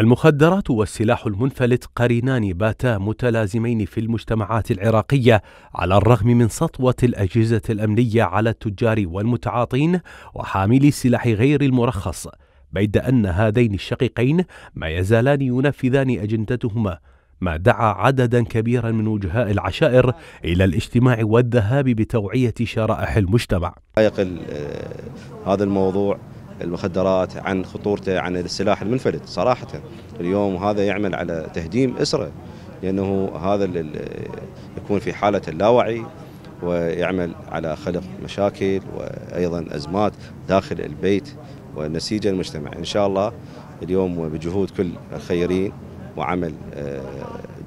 المخدرات والسلاح المنفلت قرينان باتا متلازمين في المجتمعات العراقيه على الرغم من سطوه الاجهزه الامنيه على التجار والمتعاطين وحاملي السلاح غير المرخص بيد ان هذين الشقيقين ما يزالان ينفذان اجندتهما ما دعا عددا كبيرا من وجهاء العشائر الى الاجتماع والذهاب بتوعيه شرائح المجتمع. يقل آه، هذا الموضوع المخدرات عن خطورته عن السلاح المنفلت صراحة اليوم هذا يعمل على تهديم إسرة لأنه هذا يكون في حالة اللاوعي ويعمل على خلق مشاكل وأيضا أزمات داخل البيت ونسيج المجتمع إن شاء الله اليوم بجهود كل الخيرين وعمل آه،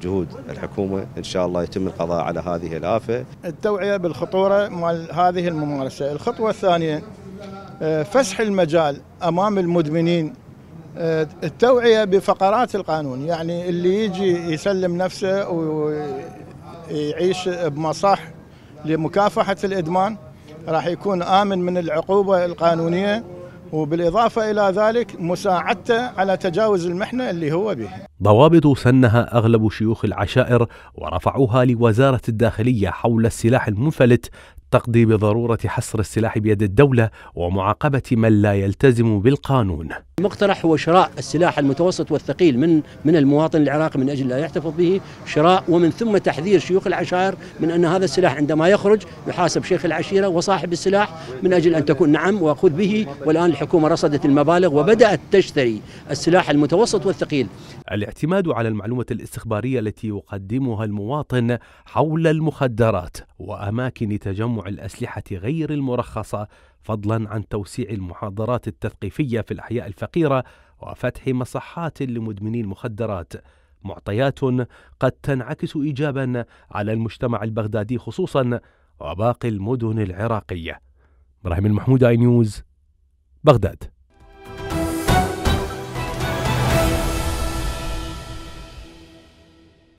جهود الحكومة إن شاء الله يتم القضاء على هذه الآفة التوعية بالخطورة مال هذه الممارسة الخطوة الثانية آه، فسح المجال امام المدمنين آه، التوعيه بفقرات القانون يعني اللي يجي يسلم نفسه ويعيش بمصح لمكافحه الادمان راح يكون امن من العقوبه القانونيه وبالاضافه الى ذلك مساعدته على تجاوز المحنه اللي هو به. ضوابط سنها اغلب شيوخ العشائر ورفعوها لوزاره الداخليه حول السلاح المنفلت تقضي بضروره حصر السلاح بيد الدوله ومعاقبه من لا يلتزم بالقانون. المقترح هو شراء السلاح المتوسط والثقيل من من المواطن العراقي من اجل لا يحتفظ به، شراء ومن ثم تحذير شيوخ العشائر من ان هذا السلاح عندما يخرج يحاسب شيخ العشيره وصاحب السلاح من اجل ان تكون نعم واخذ به والان الحكومه رصدت المبالغ وبدات تشتري السلاح المتوسط والثقيل. الاعتماد على المعلومه الاستخباريه التي يقدمها المواطن حول المخدرات واماكن تجمع الأسلحة غير المرخصة فضلا عن توسيع المحاضرات التثقيفية في الأحياء الفقيرة وفتح مصحات لمدمني المخدرات معطيات قد تنعكس إيجابا على المجتمع البغدادي خصوصا وباقي المدن العراقية إبراهيم المحمود آي نيوز بغداد